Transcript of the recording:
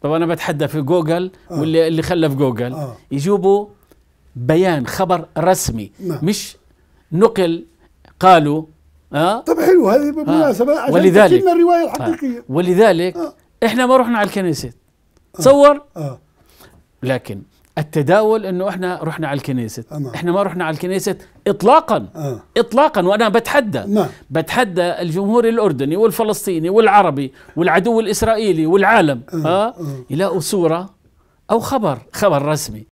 طب انا بتحدى في جوجل آه. واللي اللي خلى في جوجل آه. يجيبوا بيان خبر رسمي ما. نعم. مش نقل قالوا اه طب حلو هذه بالمناسبه آه. عشان ولذلك الروايه الحقيقيه آه. ولذلك آه. احنا ما رحنا على الكنيسة آه. تصور آه. لكن التداول انه احنا رحنا على الكنيسة أنا. احنا ما رحنا على الكنيسة اطلاقا أه. اطلاقا وانا بتحدى ما. نعم. بتحدى الجمهور الاردني والفلسطيني والعربي والعدو الاسرائيلي والعالم أه. أه. يلاقوا صورة او خبر خبر رسمي